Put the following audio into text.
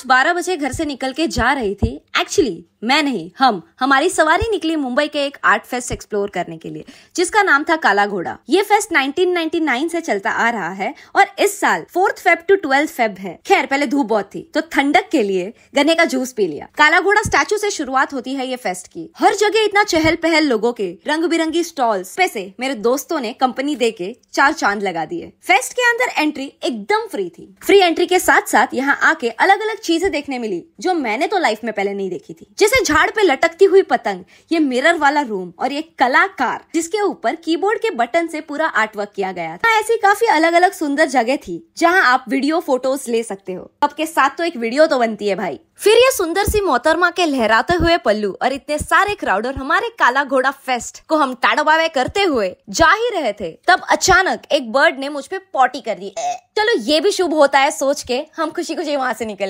आज 12 बजे घर से निकल के जा रही थी एक्चुअली मैं नहीं हम हमारी सवारी निकली मुंबई के एक आर्ट फेस्ट एक्सप्लोर करने के लिए जिसका नाम था काला घोड़ा ये फेस्ट 1999 से चलता आ रहा है और इस साल fourth Feb to twelfth Feb है खैर पहले धूप बहुत थी तो ठंडक के लिए गन्ने का जूस पी लिया काला घोड़ा स्टैचू से शुरुआत होती है ये फेस्ट की हर जगह इतना चहल पहल लोगों के रंग बिरंगी स्टॉल पैसे मेरे दोस्तों ने कंपनी दे के चार चांद लगा दिए फेस्ट के अंदर एंट्री एकदम फ्री थी फ्री एंट्री के साथ साथ यहाँ आके अलग अलग चीजें देखने मिली जो मैंने तो लाइफ में पहले नहीं देखी थी जैसे झाड़ पे लटकती हुई पतंग ये मिरर वाला रूम और ये कलाकार जिसके ऊपर कीबोर्ड के बटन से पूरा आर्टवर्क किया गया था ऐसी काफी अलग अलग सुंदर जगह थी जहाँ आप वीडियो फोटोज ले सकते हो आपके साथ तो एक वीडियो तो बनती है भाई फिर ये सुंदर सी मोहतरमा के लहराते हुए पल्लू और इतने सारे क्राउडर हमारे काला घोड़ा फेस्ट को हम टाड़ोबावे करते हुए जा ही रहे थे तब अचानक एक बर्ड ने मुझ पे पॉटी कर दी चलो ये भी शुभ होता है सोच के हम खुशी खुशी वहां से निकल